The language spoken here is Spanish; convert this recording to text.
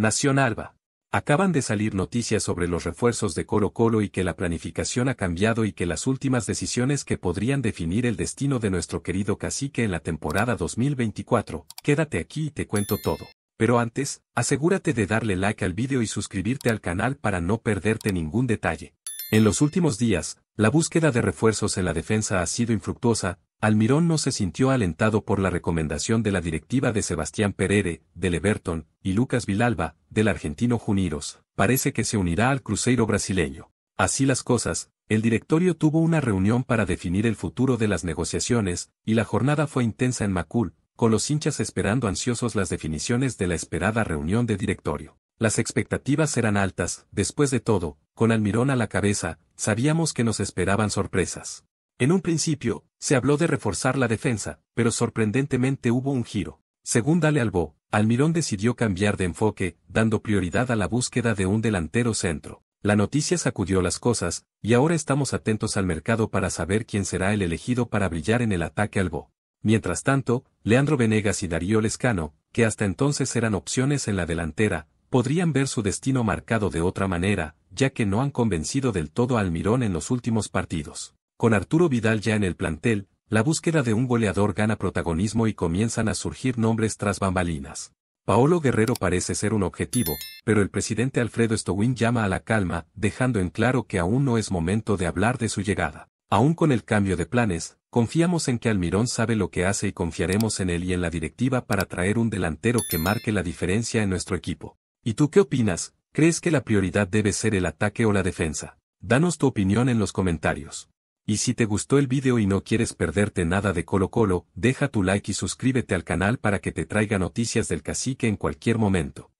Nación Alba. Acaban de salir noticias sobre los refuerzos de Coro Colo y que la planificación ha cambiado y que las últimas decisiones que podrían definir el destino de nuestro querido cacique en la temporada 2024. Quédate aquí y te cuento todo. Pero antes, asegúrate de darle like al vídeo y suscribirte al canal para no perderte ningún detalle. En los últimos días, la búsqueda de refuerzos en la defensa ha sido infructuosa, Almirón no se sintió alentado por la recomendación de la directiva de Sebastián Perere, del Everton, y Lucas Vilalba, del argentino Juniros. Parece que se unirá al crucero brasileño. Así las cosas, el directorio tuvo una reunión para definir el futuro de las negociaciones, y la jornada fue intensa en Macul, con los hinchas esperando ansiosos las definiciones de la esperada reunión de directorio. Las expectativas eran altas, después de todo, con Almirón a la cabeza, sabíamos que nos esperaban sorpresas. En un principio, se habló de reforzar la defensa, pero sorprendentemente hubo un giro. Según Dale Albo, Almirón decidió cambiar de enfoque, dando prioridad a la búsqueda de un delantero centro. La noticia sacudió las cosas, y ahora estamos atentos al mercado para saber quién será el elegido para brillar en el ataque Albo. Mientras tanto, Leandro Venegas y Darío Lescano, que hasta entonces eran opciones en la delantera, podrían ver su destino marcado de otra manera, ya que no han convencido del todo a Almirón en los últimos partidos. Con Arturo Vidal ya en el plantel, la búsqueda de un goleador gana protagonismo y comienzan a surgir nombres tras bambalinas. Paolo Guerrero parece ser un objetivo, pero el presidente Alfredo Stowin llama a la calma, dejando en claro que aún no es momento de hablar de su llegada. Aún con el cambio de planes, confiamos en que Almirón sabe lo que hace y confiaremos en él y en la directiva para traer un delantero que marque la diferencia en nuestro equipo. ¿Y tú qué opinas? ¿Crees que la prioridad debe ser el ataque o la defensa? Danos tu opinión en los comentarios. Y si te gustó el vídeo y no quieres perderte nada de Colo Colo, deja tu like y suscríbete al canal para que te traiga noticias del cacique en cualquier momento.